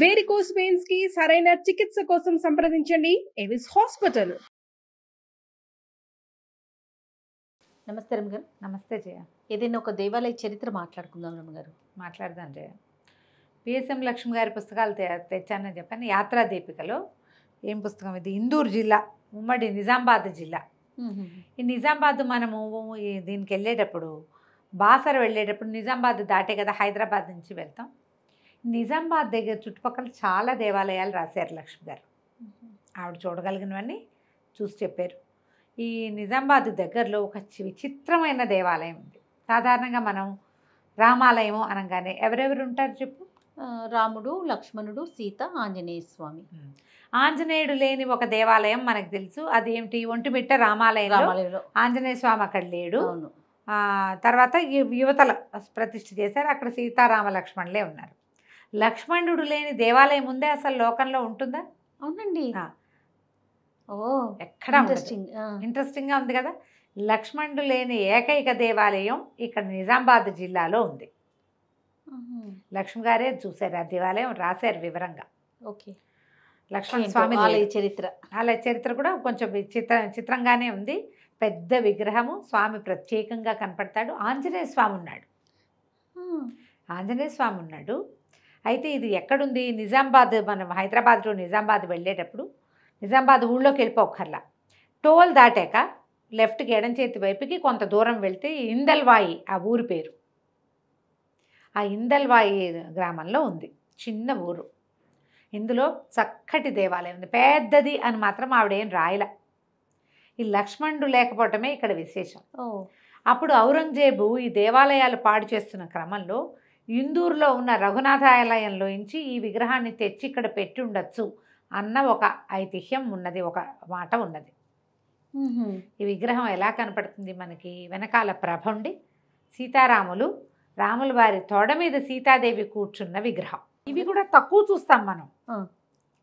varicose veins కి సరైన చికిత్స కోసం సంప్రదించండి ఎవిస్ హాస్పిటల్ నమస్తే రమ్మ గారు నమస్తే జయ ఏదైనా ఒక దేవాలయ చరిత్ర మాట్లాడుకుందాం రమ్మ గారు మాట్లాడదాం జయ పిఎస్ఎం లక్ష్మి గారి పుస్తకాలు తెచ్చానని చెప్పాను యాత్రా దీపికలో ఏం పుస్తకం ఇది ఇందూరు జిల్లా ఉమ్మడి నిజామాబాద్ జిల్లా ఈ నిజామాబాద్ మనము దీనికి వెళ్ళేటప్పుడు బాసర వెళ్ళేటప్పుడు నిజామాబాద్ దాటే కదా హైదరాబాద్ నుంచి వెళ్తాం నిజామాబాద్ దగ్గర చుట్టుపక్కల చాలా దేవాలయాలు రాశారు లక్ష్మి గారు ఆవిడ చూడగలిగినవన్నీ చూసి చెప్పారు ఈ నిజామాబాద్ దగ్గరలో ఒక విచిత్రమైన దేవాలయం ఉంది సాధారణంగా మనం రామాలయం అనగానే ఎవరెవరు ఉంటారు చెప్పు రాముడు లక్ష్మణుడు సీత ఆంజనేయ స్వామి ఆంజనేయుడు లేని ఒక దేవాలయం మనకు తెలుసు అదేమిటి ఒంటిమిట్ట రామాలయం ఆంజనేయ స్వామి అక్కడ లేడు తర్వాత యువతల ప్రతిష్ఠ చేశారు అక్కడ సీతారామ లక్ష్మణులే ఉన్నారు లక్ష్మణుడు లేని దేవాలయం ఉందే అసలు లోకంలో ఉంటుందా అవునండి ఓ ఎక్కడ ఇంట్రెస్టింగ్ ఇంట్రెస్టింగ్గా ఉంది కదా లక్ష్మణుడు లేని ఏకైక దేవాలయం ఇక్కడ నిజామాబాద్ జిల్లాలో ఉంది లక్ష్మి గారే చూశారు ఆ దేవాలయం రాశారు వివరంగా ఓకే లక్ష్మణ స్వామి ఆలయ చరిత్ర ఆలయ చరిత్ర కూడా కొంచెం చిత్ర చిత్రంగానే ఉంది పెద్ద విగ్రహము స్వామి ప్రత్యేకంగా కనపడతాడు ఆంజనేయ స్వామి ఉన్నాడు ఆంజనేయ స్వామి ఉన్నాడు అయితే ఇది ఎక్కడుంది నిజామాబాద్ మనం హైదరాబాద్లో నిజామాబాద్ వెళ్ళేటప్పుడు నిజామాబాద్ ఊళ్ళోకి వెళ్ళిపోకర్లా టోల్ దాటాక లెఫ్ట్కి ఎడం చేతి వైపుకి కొంత దూరం వెళ్తే ఇందల్వాయి ఆ ఊరు పేరు ఆ ఇందల్వాయి గ్రామంలో ఉంది చిన్న ఊరు ఇందులో చక్కటి దేవాలయం ఉంది పెద్దది అని మాత్రం ఆవిడేం రాయల ఈ లక్ష్మణుడు లేకపోవటమే ఇక్కడ విశేషం అప్పుడు ఔరంగజేబు ఈ దేవాలయాలు పాడు చేస్తున్న క్రమంలో ఇందూరులో ఉన్న రఘునాథాలయంలో నుంచి ఈ విగ్రహాన్ని తెచ్చి ఇక్కడ పెట్టి ఉండొచ్చు అన్న ఒక ఐతిహ్యం ఉన్నది ఒక మాట ఉన్నది ఈ విగ్రహం ఎలా కనపడుతుంది మనకి వెనకాల ప్రభండి సీతారాములు రాముల వారి తోడ మీద సీతాదేవి కూర్చున్న విగ్రహం ఇవి కూడా తక్కువ చూస్తాం మనం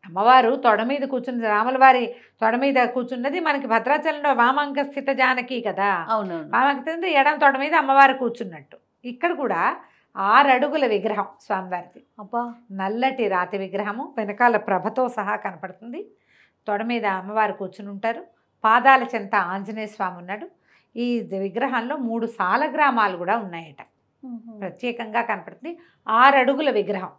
అమ్మవారు తొడ మీద కూర్చున్నది రాముల వారి తొడ మీద కూర్చున్నది మనకి భద్రాచలంలో వామాంక స్థిత జానకి కదా వామాంక ఎడం తొడ మీద అమ్మవారు కూర్చున్నట్టు ఇక్కడ కూడా ఆరడుగుల విగ్రహం స్వామివారిది అబ్బా నల్లటి రాతి విగ్రహము వెనకాల ప్రభతో సహా కనపడుతుంది తొడ మీద అమ్మవారు కూర్చుని ఉంటారు పాదాల చెంత ఆంజనేయ స్వామి ఉన్నాడు ఈ విగ్రహంలో మూడు సాల గ్రామాలు కూడా ఉన్నాయట ప్రత్యేకంగా కనపడుతుంది ఆరడుగుల విగ్రహం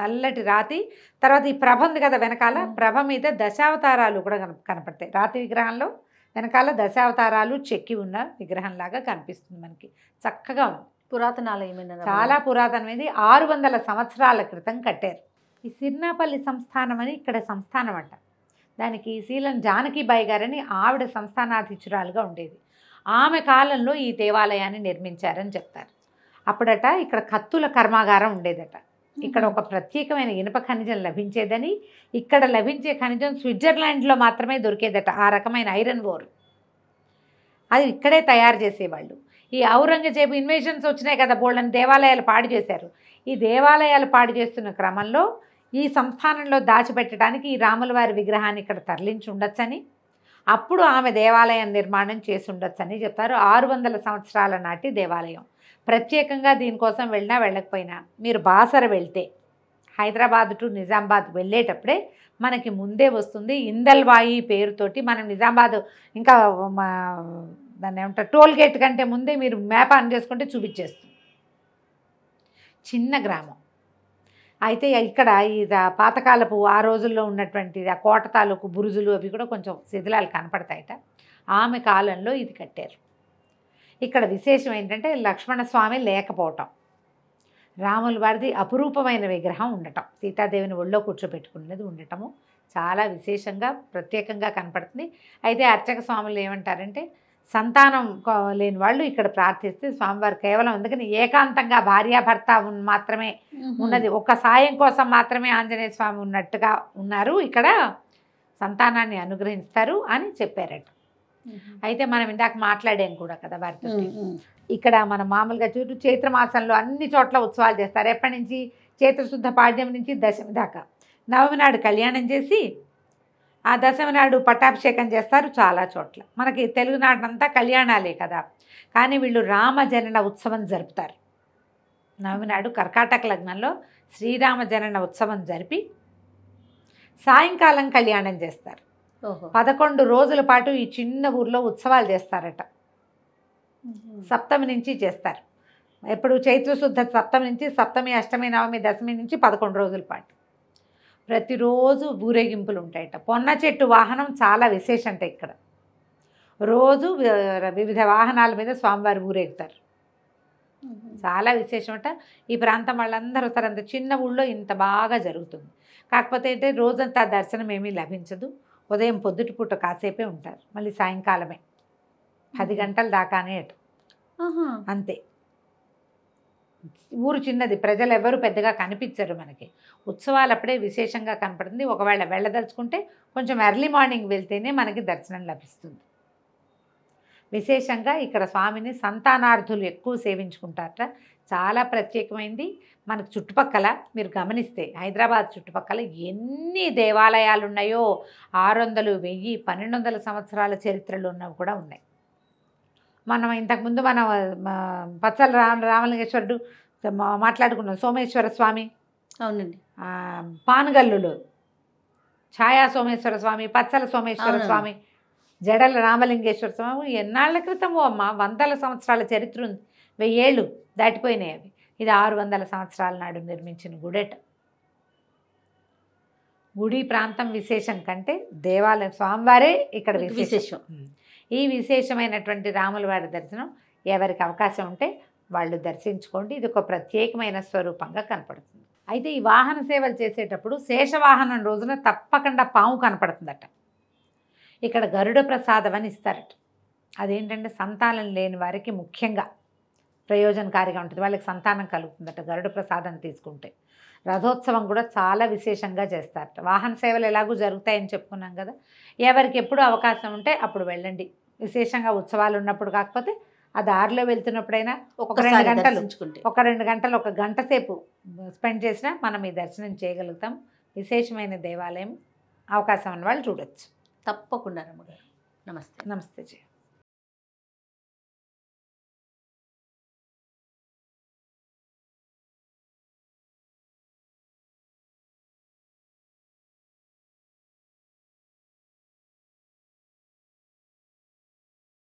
నల్లటి రాతి తర్వాత ఈ ప్రభ ఉంది కదా వెనకాల ప్రభ మీద దశావతారాలు కూడా కన కనపడతాయి రాతి విగ్రహంలో వెనకాల దశావతారాలు చెక్కి ఉన్న విగ్రహంలాగా కనిపిస్తుంది మనకి చక్కగా ఉంది పురాతనాలయం చాలా పురాతనమైంది ఆరు వందల సంవత్సరాల క్రితం కట్టారు ఈ సిర్నాపల్లి సంస్థానం అని ఇక్కడ సంస్థానం అంట దానికి శీలం జానకీబాయి గారని ఆవిడ సంస్థానాధీచురాలుగా ఉండేది ఆమె కాలంలో ఈ దేవాలయాన్ని నిర్మించారని చెప్తారు అప్పుడట ఇక్కడ కత్తుల కర్మాగారం ఉండేదట ఇక్కడ ఒక ప్రత్యేకమైన ఇనుప ఖనిజం లభించేదని ఇక్కడ లభించే ఖనిజం స్విట్జర్లాండ్లో మాత్రమే దొరికేదట ఆ రకమైన ఐరన్ ఓర్ అది ఇక్కడే తయారు చేసేవాళ్ళు ఈ ఔరంగజేబు ఇన్వేషన్స్ వచ్చినాయి కదా బోళ్ళని దేవాలయాలు పాడు చేశారు ఈ దేవాలయాలు పాడు చేస్తున్న క్రమంలో ఈ సంస్థానంలో దాచిపెట్టడానికి ఈ రాములవారి విగ్రహాన్ని ఇక్కడ తరలించి ఉండొచ్చని అప్పుడు ఆమె దేవాలయం నిర్మాణం చేసి ఉండొచ్చని చెప్తారు ఆరు వందల సంవత్సరాల నాటి దేవాలయం ప్రత్యేకంగా దీనికోసం వెళ్ళినా వెళ్ళకపోయినా మీరు బాసర వెళ్తే హైదరాబాద్ టు నిజామాబాద్ వెళ్ళేటప్పుడే మనకి ముందే వస్తుంది ఇందల్వాయి పేరుతోటి మనం నిజామాబాద్ ఇంకా దాన్ని ఏమంటారు టోల్ గేట్ కంటే ముందే మీరు మ్యాప్ ఆన్ చేసుకుంటే చూపించేస్తుంది చిన్న గ్రామం అయితే ఇక్కడ ఈ పాతకాలపు ఆ రోజుల్లో ఉన్నటువంటి ఆ కోట తాలూకు బురుజులు అవి కూడా కొంచెం శిథిలాలు కనపడతాయట ఆమె కాలంలో ఇది కట్టారు ఇక్కడ విశేషం ఏంటంటే లక్ష్మణస్వామి లేకపోవటం రాముల వారిది అపురూపమైన విగ్రహం ఉండటం సీతాదేవిని ఒళ్ళో కూర్చోబెట్టుకున్నది ఉండటము చాలా విశేషంగా ప్రత్యేకంగా కనపడుతుంది అయితే అర్చక స్వాములు ఏమంటారంటే సంతానం లేని వాళ్ళు ఇక్కడ ప్రార్థిస్తే స్వామివారు కేవలం అందుకని ఏకాంతంగా భార్యాభర్త మాత్రమే ఉన్నది ఒక సాయం కోసం మాత్రమే ఆంజనేయ స్వామి ఉన్నట్టుగా ఉన్నారు ఇక్కడ సంతానాన్ని అనుగ్రహిస్తారు అని చెప్పారట అయితే మనం ఇందాక మాట్లాడాం కూడా కదా భర్త ఇక్కడ మనం మామూలుగా చూడు చైత్రమాసంలో అన్ని చోట్ల ఉత్సవాలు చేస్తారు ఎప్పటి నుంచి చైత్రశుద్ధ పాడ్యం నుంచి దశమి దాకా నవమి నాడు కళ్యాణం చేసి ఆ దశమి నాడు పట్టాభిషేకం చేస్తారు చాలా చోట్ల మనకి తెలుగునాడంతా కళ్యాణాలే కదా కానీ వీళ్ళు రామజనన ఉత్సవం జరుపుతారు నవమి నాడు కర్కాటక లగ్నంలో శ్రీరామ జనన ఉత్సవం జరిపి సాయంకాలం కళ్యాణం చేస్తారు పదకొండు రోజుల పాటు ఈ చిన్న ఊర్లో ఉత్సవాలు చేస్తారట సప్తమి నుంచి చేస్తారు ఎప్పుడు చైత్రశుద్ధ సప్తమి నుంచి సప్తమి అష్టమి నవమి దశమి నుంచి పదకొండు రోజుల పాటు ప్రతిరోజు ఊరేగింపులు ఉంటాయట పొన్న చెట్టు వాహనం చాలా విశేషంట ఇక్కడ రోజు వివిధ వాహనాల మీద స్వామివారి ఊరేగుతారు చాలా విశేషమట ఈ ప్రాంతం వాళ్ళందరూ వస్తారు అంత చిన్న ఊళ్ళో ఇంత బాగా జరుగుతుంది కాకపోతే అంటే రోజంతా దర్శనం ఏమీ లభించదు ఉదయం పూట కాసేపే ఉంటారు మళ్ళీ సాయంకాలమే పది గంటల దాకానే అంతే ఊరు చిన్నది ప్రజలు ఎవరు పెద్దగా కనిపించరు మనకి ఉత్సవాలప్పుడే విశేషంగా కనపడుతుంది ఒకవేళ వెళ్ళదలుచుకుంటే కొంచెం ఎర్లీ మార్నింగ్ వెళ్తేనే మనకి దర్శనం లభిస్తుంది విశేషంగా ఇక్కడ స్వామిని సంతానార్థులు ఎక్కువ సేవించుకుంటారట చాలా ప్రత్యేకమైంది మనకు చుట్టుపక్కల మీరు గమనిస్తే హైదరాబాద్ చుట్టుపక్కల ఎన్ని దేవాలయాలు ఉన్నాయో ఆరు వందలు వెయ్యి పన్నెండు వందల సంవత్సరాల చరిత్రలు ఉన్నవి కూడా ఉన్నాయి మనం ఇంతకుముందు మన పచ్చల రామ రామలింగేశ్వరుడు మాట్లాడుకున్నాం సోమేశ్వర స్వామి అవునండి పానగల్లులో ఛాయా సోమేశ్వర స్వామి పచ్చల సోమేశ్వర స్వామి జడల రామలింగేశ్వర స్వామి ఎన్నాళ్ల క్రితము అమ్మ వందల సంవత్సరాల చరిత్ర ఉంది వెయ్యేళ్ళు దాటిపోయినాయి అవి ఇది ఆరు వందల సంవత్సరాల నాడు నిర్మించిన గుడెట గుడి ప్రాంతం విశేషం కంటే దేవాలయం స్వామివారే ఇక్కడ విశేషం ఈ విశేషమైనటువంటి రాములవారి దర్శనం ఎవరికి అవకాశం ఉంటే వాళ్ళు దర్శించుకోండి ఇది ఒక ప్రత్యేకమైన స్వరూపంగా కనపడుతుంది అయితే ఈ వాహన సేవలు చేసేటప్పుడు శేషవాహనం రోజున తప్పకుండా పాము కనపడుతుందట ఇక్కడ గరుడ ప్రసాదం అని ఇస్తారట అదేంటంటే సంతానం లేని వారికి ముఖ్యంగా ప్రయోజనకారిగా ఉంటుంది వాళ్ళకి సంతానం కలుగుతుందట గరుడ ప్రసాదం తీసుకుంటే రథోత్సవం కూడా చాలా విశేషంగా చేస్తారట వాహన సేవలు ఎలాగూ జరుగుతాయని చెప్పుకున్నాం కదా ఎవరికి ఎప్పుడు అవకాశం ఉంటే అప్పుడు వెళ్ళండి విశేషంగా ఉత్సవాలు ఉన్నప్పుడు కాకపోతే ఆ దారిలో వెళ్తున్నప్పుడైనా ఒక రెండు గంటలు ఒక రెండు గంటలు ఒక గంట సేపు స్పెండ్ చేసినా మనం ఈ దర్శనం చేయగలుగుతాం విశేషమైన దేవాలయం అవకాశం ఉన్న వాళ్ళు చూడొచ్చు తప్పకుండా నమస్తే నమస్తే జీ